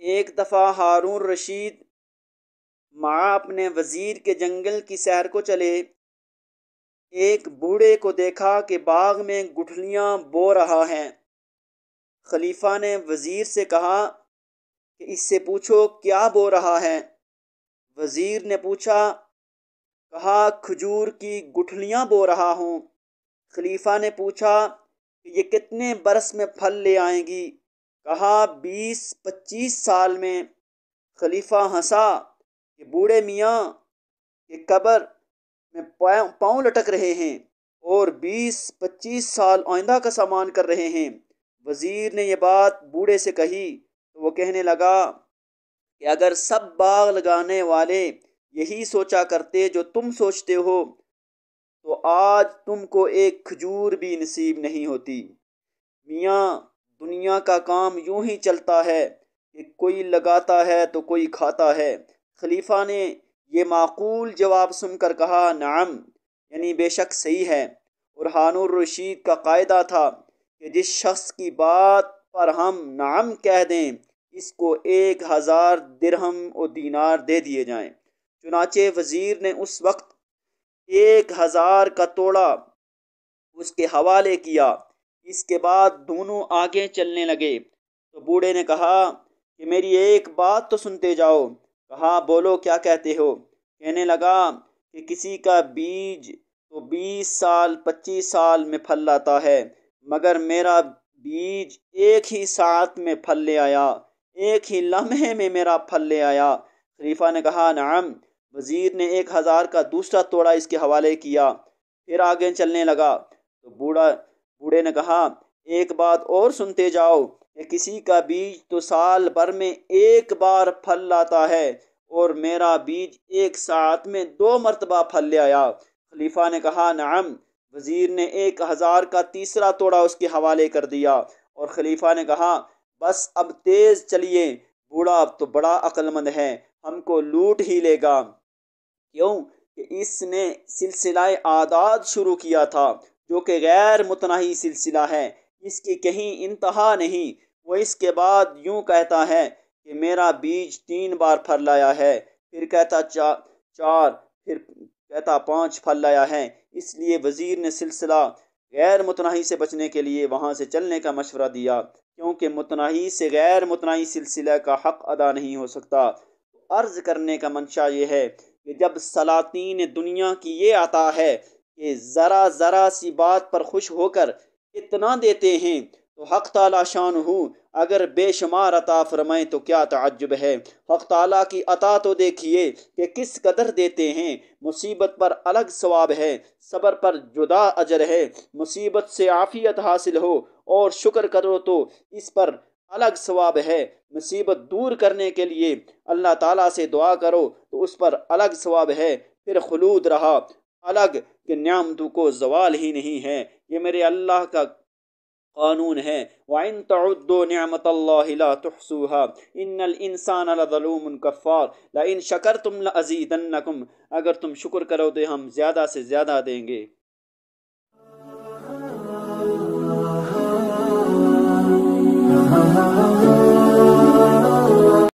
एक दफ़ा हारून रशीद माँ अपने वज़ीर के जंगल की सैर को चले एक बूढ़े को देखा कि बाग में गुठलियाँ बो रहा है खलीफा ने वज़ीर से कहा कि इससे पूछो क्या बो रहा है वज़ीर ने पूछा कहा खजूर की गुठलियाँ बो रहा हूँ खलीफा ने पूछा कि ये कितने बरस में फल ले आएंगी कहा बीस पच्चीस साल में खलीफा हंसा कि बूढ़े मियाँ के कबर में पाँव लटक रहे हैं और बीस पच्चीस साल आइंदा का सामान कर रहे हैं वज़ीर ने यह बात बूढ़े से कही तो वो कहने लगा कि अगर सब बाग लगाने वाले यही सोचा करते जो तुम सोचते हो तो आज तुमको एक खजूर भी नसीब नहीं होती मियाँ दुनिया का काम यूं ही चलता है कि कोई लगाता है तो कोई खाता है खलीफा ने ये माकूल जवाब सुनकर कहा नाम यानी बेशक सही है और हानुर रशीद का कायदा था कि जिस शख्स की बात पर हम नाम कह दें इसको एक हज़ार दिरहम और दीनार दे दिए जाएं चुनाचे वज़ीर ने उस वक्त एक हज़ार का तोड़ा उसके हवाले किया इसके बाद दोनों आगे चलने लगे तो बूढ़े ने कहा कि मेरी एक बात तो सुनते जाओ कहा बोलो क्या कहते हो कहने लगा कि किसी का बीज तो बीस साल पच्चीस साल में फल लाता है मगर मेरा बीज एक ही साथ में फल ले आया एक ही लम्हे में मेरा फल ले आया खलीफा ने कहा नाम वजीर ने एक हज़ार का दूसरा तोड़ा इसके हवाले किया फिर आगे चलने लगा तो बूढ़ा बूढ़े ने कहा एक बात और सुनते जाओ कि किसी का बीज तो साल भर में एक बार फल लाता है और मेरा बीज एक साथ में दो मरतबा फल ले आया खलीफा ने कहा नाम वजीर ने एक हज़ार का तीसरा तोड़ा उसके हवाले कर दिया और खलीफा ने कहा बस अब तेज़ चलिए बूढ़ा तो बड़ा अक्लमंद है हमको लूट ही लेगा क्यों कि इसने सिलसिला आदाद शुरू किया था जो कि गैर मुतनाही सिलसिला है इसकी कहीं इंतहा नहीं वो इसके बाद यूँ कहता है कि मेरा बीज तीन बार फल लाया है फिर कहता चा, चार फिर कहता पाँच फल लाया है इसलिए वज़ीर ने सिलसिला गैर मुतनाही से बचने के लिए वहाँ से चलने का मशवरा दिया क्योंकि मुतनाही से गैर मुतनाही सिलसिला का हक अदा नहीं हो सकता तो अर्ज करने का मंशा यह है कि जब सलातीन दुनिया की ये आता है कि ज़रा ज़रा सी बात पर खुश होकर इतना देते हैं तो हक तला शान हो अगर बेशुमार अता फरमाएँ तो क्या तजब है हक ताला की अता तो देखिए कि किस कदर देते हैं मुसीबत पर अलग स्वाब है सबर पर जुदा अजर है मुसीबत से आफियत हासिल हो और शुक्र करो तो इस पर अलग स्वाब है मुसीबत दूर करने के लिए अल्लाह ताली से दुआ करो तो उस पर अलग स्वाब है फिर खलूद रहा अलग कि न्यामतों को जवाल ही नहीं है ये मेरे अल्लाह का कानून है वाइन तउद्दो नियामत इन इन्नल इंसान लूम कफ़ार ला इन शकर तुम अजीदन्नकुम अगर तुम शुक्र करो तो हम ज़्यादा से ज़्यादा देंगे